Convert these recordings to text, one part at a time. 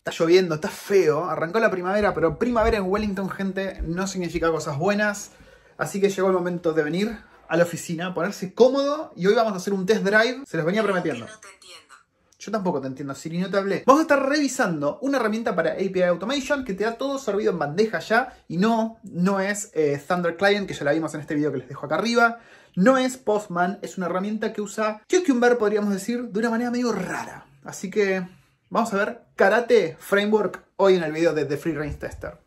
Está lloviendo, está feo. Arrancó la primavera, pero primavera en Wellington, gente, no significa cosas buenas. Así que llegó el momento de venir a la oficina, ponerse cómodo y hoy vamos a hacer un test drive. Se los venía prometiendo. No te entiendo. Yo tampoco te entiendo, Siri, no te hablé. Vamos a estar revisando una herramienta para API Automation que te da todo servido en bandeja ya. Y no, no es eh, Thunder Client, que ya la vimos en este video que les dejo acá arriba. No es Postman, es una herramienta que usa Cucumber, podríamos decir, de una manera medio rara. Así que Vamos a ver Karate Framework hoy en el video de The Free Range Tester.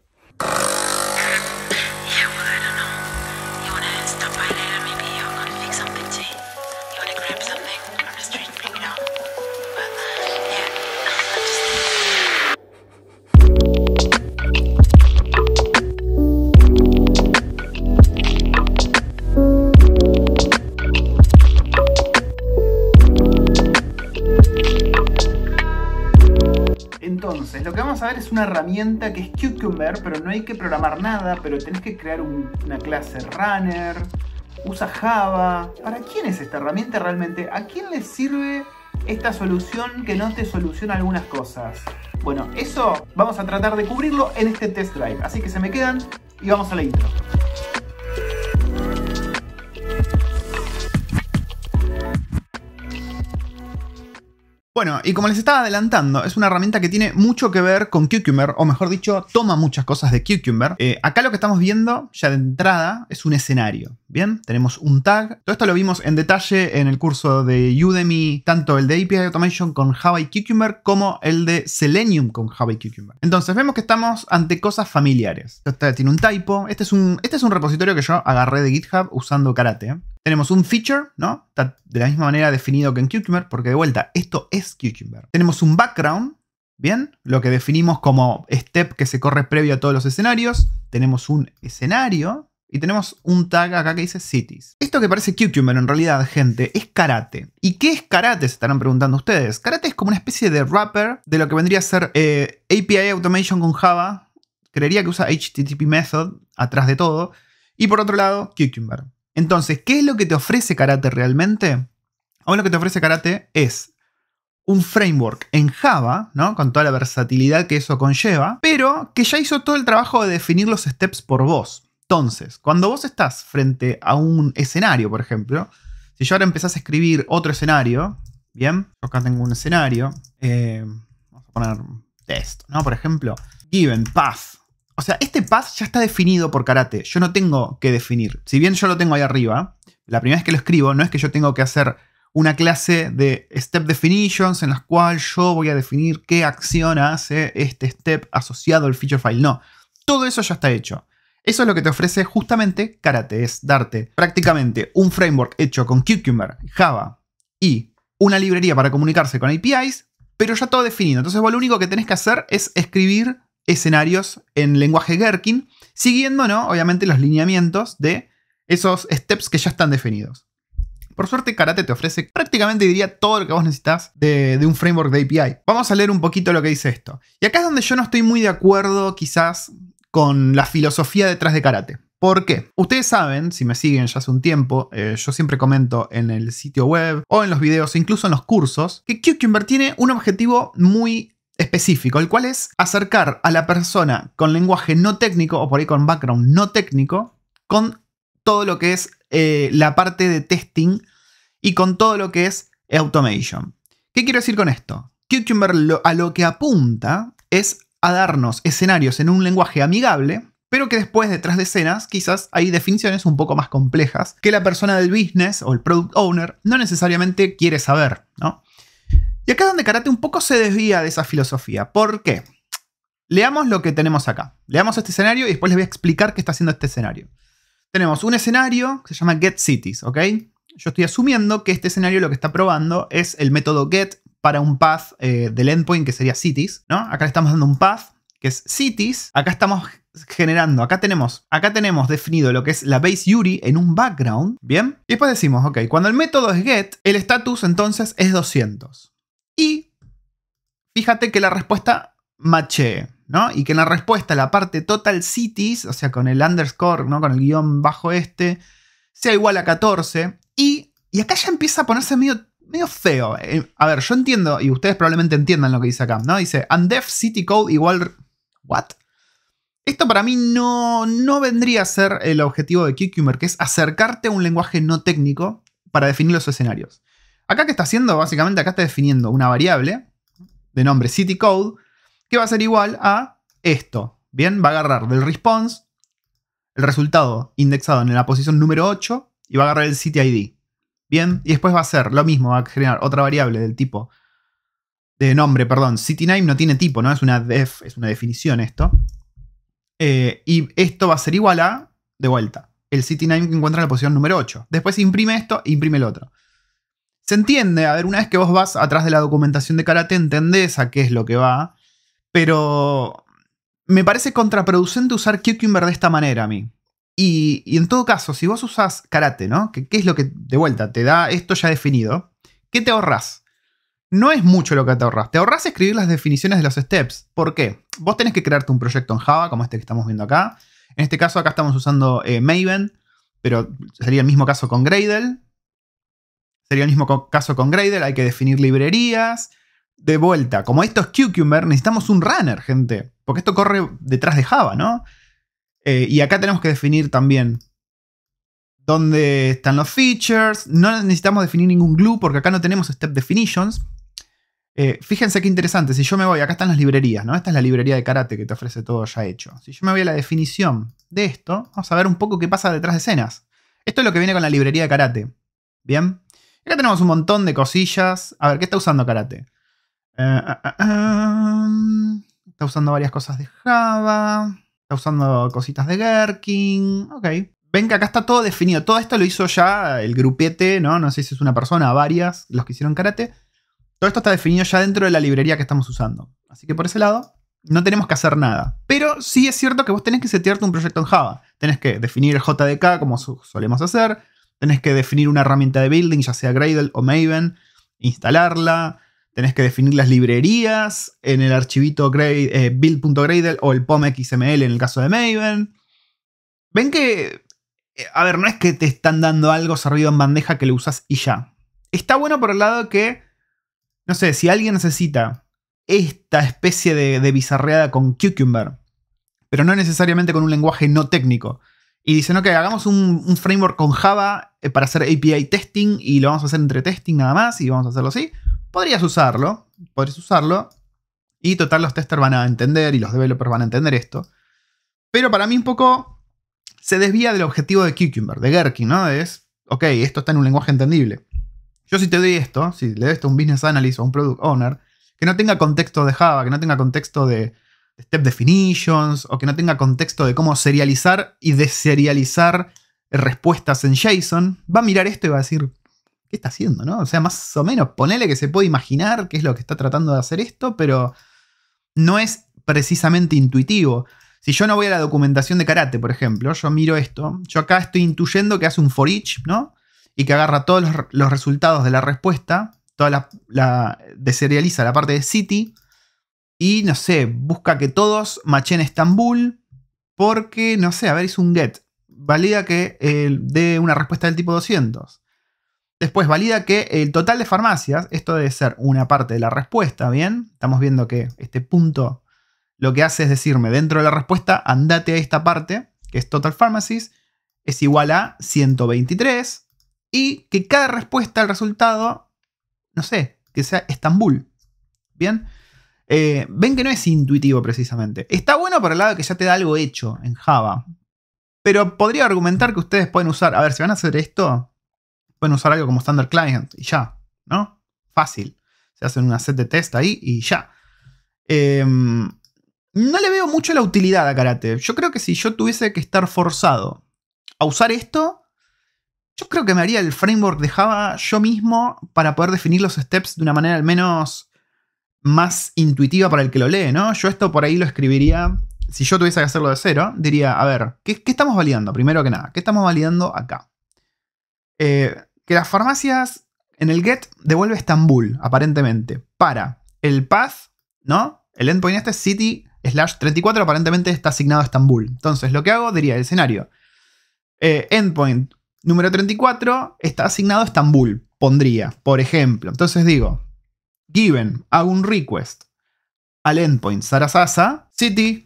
una herramienta que es Cucumber, pero no hay que programar nada, pero tenés que crear una clase runner, usa Java. ¿Para quién es esta herramienta realmente? ¿A quién le sirve esta solución que no te soluciona algunas cosas? Bueno, eso vamos a tratar de cubrirlo en este test drive, así que se me quedan y vamos a la intro. Bueno, y como les estaba adelantando, es una herramienta que tiene mucho que ver con Cucumber, o mejor dicho, toma muchas cosas de Cucumber. Eh, acá lo que estamos viendo, ya de entrada, es un escenario. Bien, tenemos un tag. Todo esto lo vimos en detalle en el curso de Udemy, tanto el de API Automation con Java y Cucumber, como el de Selenium con Java y Cucumber. Entonces vemos que estamos ante cosas familiares. Este tiene un typo. Este es un, este es un repositorio que yo agarré de GitHub usando Karate. ¿eh? Tenemos un feature, ¿no? Está de la misma manera definido que en Cucumber, porque de vuelta, esto es Cucumber. Tenemos un background, ¿bien? Lo que definimos como step que se corre previo a todos los escenarios. Tenemos un escenario, y tenemos un tag acá que dice cities. Esto que parece cucumber en realidad, gente, es karate. ¿Y qué es karate? Se estarán preguntando ustedes. Karate es como una especie de wrapper de lo que vendría a ser eh, API Automation con Java. Creería que usa HTTP Method atrás de todo. Y por otro lado, Cucumber. Entonces, ¿qué es lo que te ofrece karate realmente? Ahora lo que te ofrece karate es un framework en Java, ¿no? Con toda la versatilidad que eso conlleva, pero que ya hizo todo el trabajo de definir los steps por vos. Entonces, cuando vos estás frente a un escenario, por ejemplo, si yo ahora empezás a escribir otro escenario, bien, yo acá tengo un escenario, eh, vamos a poner esto, ¿no? Por ejemplo, given path, o sea, este path ya está definido por karate. Yo no tengo que definir. Si bien yo lo tengo ahí arriba, la primera vez que lo escribo no es que yo tengo que hacer una clase de step definitions en la cual yo voy a definir qué acción hace este step asociado al feature file. No, todo eso ya está hecho. Eso es lo que te ofrece justamente Karate, es darte prácticamente un framework hecho con Cucumber, Java y una librería para comunicarse con APIs, pero ya todo definido. Entonces lo único que tenés que hacer es escribir escenarios en lenguaje Gherkin, siguiendo, ¿no? Obviamente los lineamientos de esos steps que ya están definidos. Por suerte, Karate te ofrece prácticamente, diría, todo lo que vos necesitas de, un framework de API. Vamos a leer un poquito lo que dice esto. Y acá es donde yo no estoy muy de acuerdo, quizás, con la filosofía detrás de Karate. ¿Por qué? Ustedes saben, si me siguen ya hace un tiempo, eh, yo siempre comento en el sitio web o en los videos, incluso en los cursos, que Cucumber tiene un objetivo muy específico, el cual es acercar a la persona con lenguaje no técnico o por ahí con background no técnico con todo lo que es eh, la parte de testing y con todo lo que es automation. ¿Qué quiero decir con esto? Cucumber a lo que apunta es a darnos escenarios en un lenguaje amigable, pero que después detrás de escenas quizás hay definiciones un poco más complejas que la persona del business o el product owner no necesariamente quiere saber, ¿no? Y acá es donde Karate un poco se desvía de esa filosofía. ¿Por qué? Leamos lo que tenemos acá. Leamos este escenario y después les voy a explicar qué está haciendo este escenario. Tenemos un escenario que se llama Get Cities, ¿ok? Yo estoy asumiendo que este escenario lo que está probando es el método get para un path eh, del endpoint que sería cities, ¿no? Acá le estamos dando un path que es cities, acá estamos generando, acá tenemos, acá tenemos definido lo que es la base URI en un background, ¿bien? Y después decimos, ok, cuando el método es get, el status entonces es 200. Y fíjate que la respuesta mache, ¿no? Y que en la respuesta la parte total cities, o sea, con el underscore, ¿no? Con el guión bajo este, sea igual a 14. Y, acá ya empieza a ponerse medio, medio feo. Eh, a ver, yo entiendo, y ustedes probablemente entiendan lo que dice acá, ¿no? Dice, undef city code igual ¿What? Esto para mí no, vendría a ser el objetivo de Kikumer, que es acercarte a un lenguaje no técnico para definir los escenarios. Acá que está haciendo, básicamente acá está definiendo una variable de nombre cityCode que va a ser igual a esto. Bien, va a agarrar del response el resultado indexado en la posición número 8 y va a agarrar el cityId. Bien, y después va a hacer lo mismo, va a generar otra variable del tipo nombre, perdón, City Name no tiene tipo, ¿no? Es una def, es una definición esto. Eh, y esto va a ser igual a, de vuelta, el City que encuentra en la posición número 8. Después imprime esto e imprime el otro. Se entiende, a ver, una vez que vos vas atrás de la documentación de karate, entendés a qué es lo que va, pero me parece contraproducente usar Cucumber de esta manera a mí. Y, en todo caso, si vos usás karate, ¿no? ¿Qué, ¿Qué es lo que, de vuelta, te da esto ya definido? ¿Qué te ahorras? No es mucho lo que te ahorras. Te ahorras escribir las definiciones de los steps. ¿Por qué? Vos tenés que crearte un proyecto en Java, como este que estamos viendo acá. En este caso, acá estamos usando eh, Maven, pero sería el mismo caso con Gradle. Sería el mismo caso con Gradle. Hay que definir librerías. De vuelta, como esto es Cucumber, necesitamos un runner, gente. Porque esto corre detrás de Java, ¿no? Eh, y acá tenemos que definir también dónde están los features. No necesitamos definir ningún glue porque acá no tenemos step definitions. Eh, fíjense qué interesante, si yo me voy, acá están las librerías, ¿no? Esta es la librería de karate que te ofrece todo ya hecho. Si yo me voy a la definición de esto, vamos a ver un poco qué pasa detrás de escenas. Esto es lo que viene con la librería de karate. Bien. Acá tenemos un montón de cosillas. A ver, ¿qué está usando karate? Eh, ah, ah, ah, um, está usando varias cosas de Java. Está usando cositas de Gherkin. Ok. Ven que acá está todo definido. Todo esto lo hizo ya el grupete, ¿no? No sé si es una persona, varias, los que hicieron karate. Todo esto está definido ya dentro de la librería que estamos usando. Así que por ese lado, no tenemos que hacer nada. Pero sí es cierto que vos tenés que setearte un proyecto en Java. Tenés que definir el JDK como solemos hacer. Tenés que definir una herramienta de building, ya sea Gradle o Maven, instalarla. Tenés que definir las librerías en el archivito eh, build.gradle o el POMXML en el caso de Maven. Ven que, eh, a ver, no es que te están dando algo servido en bandeja que lo usas y ya. Está bueno por el lado que no sé, si alguien necesita esta especie de, bizarreada con Cucumber, pero no necesariamente con un lenguaje no técnico, y dicen, ok, hagamos un, un, framework con Java eh, para hacer API testing y lo vamos a hacer entre testing nada más y vamos a hacerlo así. Podrías usarlo, podrías usarlo. Y total, los testers van a entender y los developers van a entender esto. Pero para mí un poco se desvía del objetivo de Cucumber, de Gherkin, ¿no? Es, ok, esto está en un lenguaje entendible. Yo si te doy esto, si le doy esto a un business analyst o a un product owner, que no tenga contexto de Java, que no tenga contexto de step definitions o que no tenga contexto de cómo serializar y deserializar respuestas en JSON, va a mirar esto y va a decir, ¿qué está haciendo? ¿no? O sea, más o menos, ponele que se puede imaginar qué es lo que está tratando de hacer esto, pero no es precisamente intuitivo. Si yo no voy a la documentación de karate, por ejemplo, yo miro esto, yo acá estoy intuyendo que hace un for each, ¿no? y que agarra todos los, resultados de la respuesta, toda la, deserializa la parte de City y no sé, busca que todos machen Estambul porque, no sé, a ver, hizo un get. Valida que dé una respuesta del tipo 200. Después valida que el total de farmacias, esto debe ser una parte de la respuesta, ¿bien? Estamos viendo que este punto lo que hace es decirme dentro de la respuesta, andate a esta parte, que es total pharmacies, es igual a 123 y que cada respuesta al resultado, no sé, que sea Estambul. Bien. Eh, ven que no es intuitivo precisamente. Está bueno por el lado de que ya te da algo hecho en Java. Pero podría argumentar que ustedes pueden usar, a ver, si van a hacer esto, pueden usar algo como Standard Client y ya, ¿no? Fácil. Se hacen una set de test ahí y ya. Em, no le veo mucho la utilidad a Karate. Yo creo que si yo tuviese que estar forzado a usar esto, yo creo que me haría el framework de Java yo mismo para poder definir los steps de una manera al menos más intuitiva para el que lo lee, ¿no? Yo esto por ahí lo escribiría, si yo tuviese que hacerlo de cero, diría, a ver, ¿qué, estamos validando? Primero que nada, ¿qué estamos validando acá? Eh, que las farmacias en el get devuelve Estambul, aparentemente, para el path, ¿no? El endpoint este city slash 34 aparentemente está asignado a Estambul. Entonces, lo que hago diría el escenario. Eh, endpoint Número 34, está asignado a Estambul, pondría, por ejemplo. Entonces digo, given, hago un request al endpoint Sarasasa, city,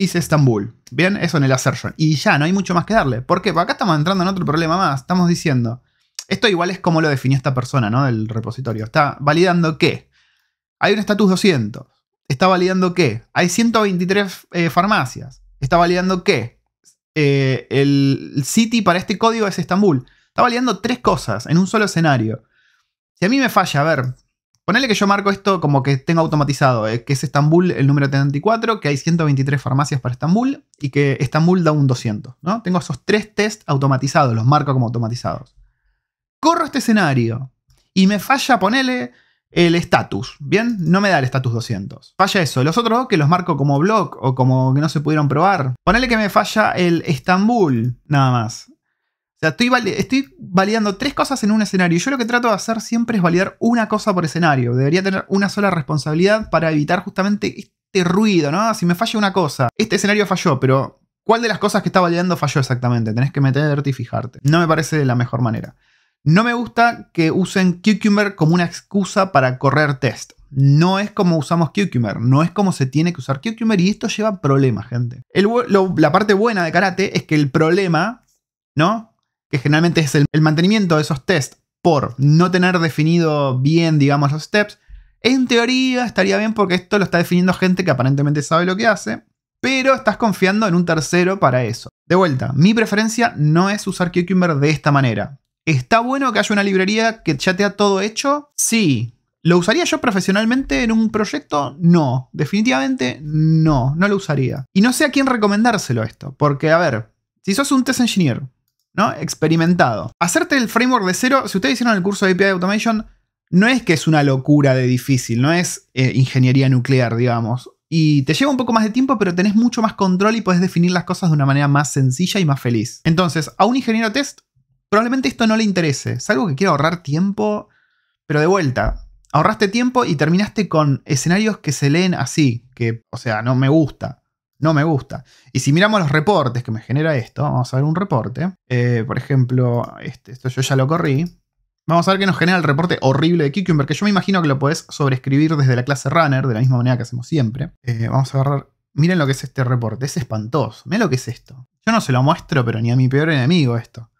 Hice Estambul. Bien, eso en el assertion. Y ya, no hay mucho más que darle. ¿Por qué? Porque acá estamos entrando en otro problema más. Estamos diciendo, esto igual es como lo definió esta persona, ¿no? Del repositorio. Está validando que hay un estatus 200. Está validando que hay 123 eh, farmacias. Está validando que eh, el city para este código es Estambul. Está liando tres cosas en un solo escenario. Si a mí me falla, a ver, ponele que yo marco esto como que tengo automatizado, eh, que es Estambul el número 34, que hay 123 farmacias para Estambul y que Estambul da un 200, ¿no? Tengo esos tres tests automatizados, los marco como automatizados. Corro este escenario y me falla, ponele el estatus, ¿bien? No me da el estatus 200. Falla eso. Los otros dos que los marco como blog o como que no se pudieron probar. Ponele que me falla el Estambul, nada más. O sea, estoy, estoy validando tres cosas en un escenario. Yo lo que trato de hacer siempre es validar una cosa por escenario. Debería tener una sola responsabilidad para evitar justamente este ruido, ¿no? Si me falla una cosa, este escenario falló, pero ¿cuál de las cosas que está validando falló exactamente? Tenés que meterte y fijarte. No me parece la mejor manera. No me gusta que usen Cucumber como una excusa para correr test. No es como usamos Cucumber, no es como se tiene que usar Cucumber y esto lleva problemas, gente. la parte buena de karate es que el problema, ¿no? Que generalmente es el, mantenimiento de esos tests por no tener definido bien, digamos, los steps. En teoría estaría bien porque esto lo está definiendo gente que aparentemente sabe lo que hace, pero estás confiando en un tercero para eso. De vuelta, mi preferencia no es usar Cucumber de esta manera. ¿Está bueno que haya una librería que ya te ha todo hecho? Sí. ¿Lo usaría yo profesionalmente en un proyecto? No, definitivamente no, no lo usaría. Y no sé a quién recomendárselo esto, porque a ver, si sos un test engineer, ¿no? Experimentado. Hacerte el framework de cero, si ustedes hicieron el curso de API Automation, no es que es una locura de difícil, no es eh, ingeniería nuclear, digamos. Y te lleva un poco más de tiempo, pero tenés mucho más control y podés definir las cosas de una manera más sencilla y más feliz. Entonces, a un ingeniero test probablemente esto no le interese. Es algo que quiere ahorrar tiempo, pero de vuelta. Ahorraste tiempo y terminaste con escenarios que se leen así, que, o sea, no me gusta. No me gusta. Y si miramos los reportes que me genera esto, vamos a ver un reporte. Eh, por ejemplo, este, esto yo ya lo corrí. Vamos a ver que nos genera el reporte horrible de Cucumber, que yo me imagino que lo podés sobreescribir desde la clase runner, de la misma manera que hacemos siempre. Eh, vamos a agarrar. Miren lo que es este reporte, es espantoso. Miren lo que es esto. Yo no se lo muestro, pero ni a mi peor enemigo esto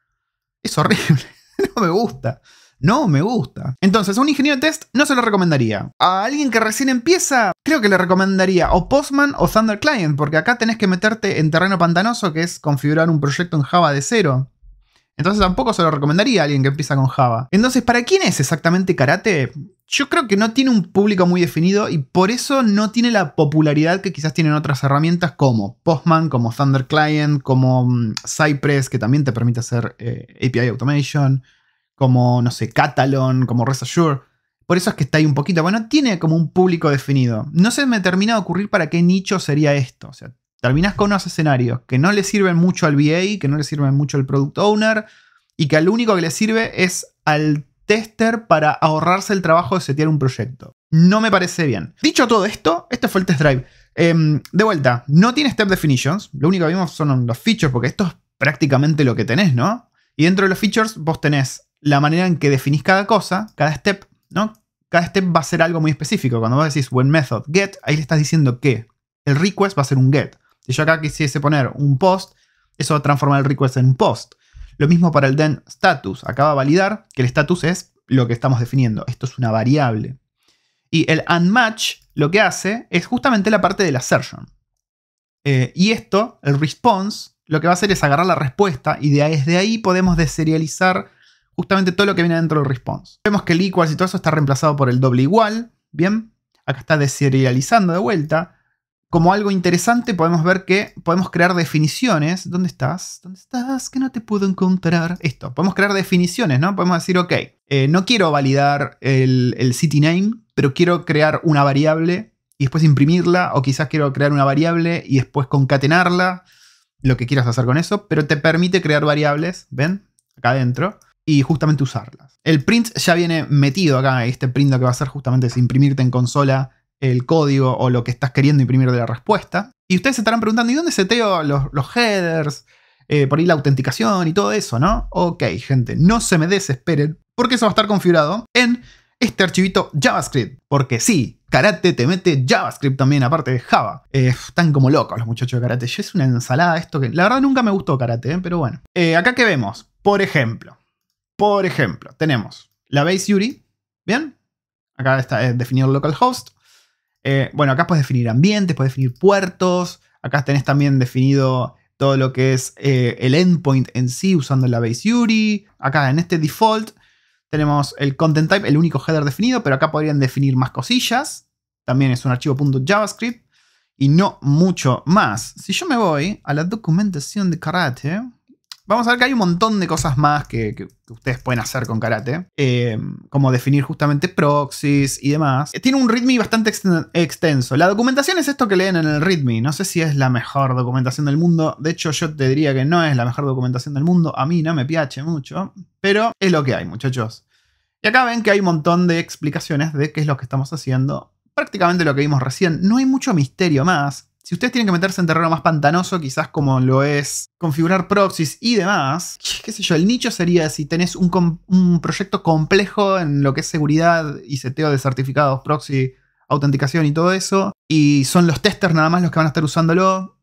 es horrible. no me gusta. No me gusta. Entonces, un ingeniero de test no se lo recomendaría. A alguien que recién empieza, creo que le recomendaría o Postman o Thunder Client, porque acá tenés que meterte en terreno pantanoso, que es configurar un proyecto en Java de cero. Entonces tampoco se lo recomendaría a alguien que empieza con Java. Entonces, ¿para quién es exactamente karate? Yo creo que no tiene un público muy definido y por eso no tiene la popularidad que quizás tienen otras herramientas como Postman, como Thunder Client, como mm, Cypress, que también te permite hacer eh, API Automation, como, no sé, Catalon, como Rest Por eso es que está ahí un poquito. Bueno, tiene como un público definido. No se me termina de ocurrir para qué nicho sería esto. O sea, terminás con unos escenarios que no le sirven mucho al VA, que no le sirven mucho al product owner y que al único que le sirve es al tester para ahorrarse el trabajo de setear un proyecto. No me parece bien. Dicho todo esto, este fue el test drive. Em, de vuelta, no tiene step definitions, lo único que vimos son los features, porque esto es prácticamente lo que tenés, ¿no? Y dentro de los features vos tenés la manera en que definís cada cosa, cada step, ¿no? Cada step va a ser algo muy específico. Cuando vos decís when method get, ahí le estás diciendo que el request va a ser un get. Si yo acá quisiese poner un post, eso a transformar el request en post. Lo mismo para el then status. Acá va a validar que el status es lo que estamos definiendo. Esto es una variable. Y el unmatch lo que hace es justamente la parte de la assertion. Eh, y esto, el response, lo que va a hacer es agarrar la respuesta y desde ahí podemos deserializar justamente todo lo que viene dentro del response. Vemos que el equals y todo eso está reemplazado por el doble igual. Bien, acá está deserializando de vuelta como algo interesante podemos ver que podemos crear definiciones. ¿Dónde estás? ¿Dónde estás? Que no te puedo encontrar. Esto, podemos crear definiciones, ¿no? Podemos decir, ok, eh, no quiero validar el, el city name, pero quiero crear una variable y después imprimirla, o quizás quiero crear una variable y después concatenarla, lo que quieras hacer con eso, pero te permite crear variables, ¿ven? Acá adentro, y justamente usarlas. El print ya viene metido acá, este print lo que va a hacer justamente es imprimirte en consola el código o lo que estás queriendo imprimir de la respuesta. Y ustedes se estarán preguntando, ¿y dónde seteo los, los headers? Eh, por ahí la autenticación y todo eso, ¿no? Ok, gente, no se me desesperen, porque eso va a estar configurado en este archivito JavaScript. Porque sí, Karate te mete JavaScript también, aparte de Java. Eh, están como locos los muchachos de Karate. Yo es una ensalada esto que... La verdad nunca me gustó Karate, ¿eh? pero bueno. acá que vemos, por ejemplo. Por ejemplo, tenemos la base URI. ¿bien? Acá está definido localhost. Eh, bueno, acá puedes definir ambientes, puedes definir puertos. Acá tenés también definido todo lo que es eh, el endpoint en sí usando la base URI. Acá en este default tenemos el content type, el único header definido, pero acá podrían definir más cosillas. También es un archivo .javascript y no mucho más. Si yo me voy a la documentación de Karate, Vamos a ver que hay un montón de cosas más que, ustedes pueden hacer con karate, eh, como definir justamente proxies y demás. Eh, tiene un README bastante extenso. La documentación es esto que leen en el README. No sé si es la mejor documentación del mundo. De hecho, yo te diría que no es la mejor documentación del mundo. A mí no me piache mucho, pero es lo que hay, muchachos. Y acá ven que hay un montón de explicaciones de qué es lo que estamos haciendo. Prácticamente lo que vimos recién. No hay mucho misterio más. Si ustedes tienen que meterse en terreno más pantanoso, quizás como lo es configurar proxies y demás, qué sé yo, el nicho sería si tenés un, proyecto complejo en lo que es seguridad y seteo de certificados, proxy, autenticación y todo eso, y son los testers nada más los que van a estar usándolo.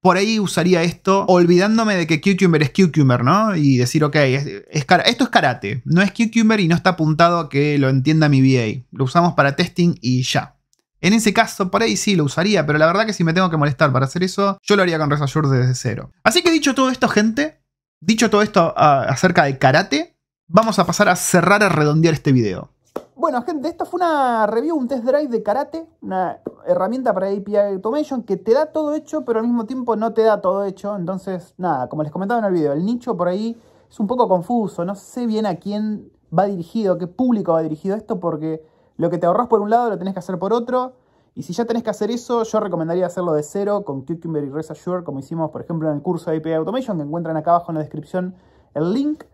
Por ahí usaría esto, olvidándome de que Cucumber es Cucumber, ¿no? Y decir, ok, esto es karate, no es Cucumber y no está apuntado a que lo entienda mi VA. Lo usamos para testing y ya. En ese caso, por ahí sí lo usaría, pero la verdad que si me tengo que molestar para hacer eso, yo lo haría con Resayur desde cero. Así que dicho todo esto, gente, dicho todo esto ah, acerca de karate, vamos a pasar a cerrar a redondear este video. Bueno, gente, esto fue una review, un test drive de karate, una herramienta para API Automation que te da todo hecho, pero al mismo tiempo no te da todo hecho. Entonces, nada, como les comentaba en el video, el nicho por ahí es un poco confuso, no sé bien a quién va dirigido, qué público va dirigido esto, porque lo que te ahorras por un lado lo tenés que hacer por otro. Y si ya tenés que hacer eso, yo recomendaría hacerlo de cero con Cucumber y ResAssure, como hicimos, por ejemplo, en el curso de API Automation, que encuentran acá abajo en la descripción el link.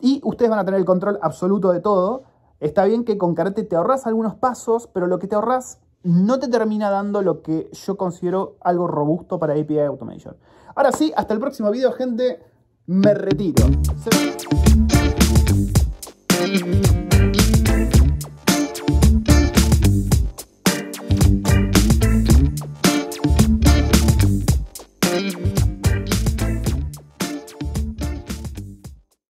Y ustedes van a tener el control absoluto de todo. Está bien que con Carete te ahorras algunos pasos, pero lo que te ahorras no te termina dando lo que yo considero algo robusto para API Automation. Ahora sí, hasta el próximo video, gente. Me retiro.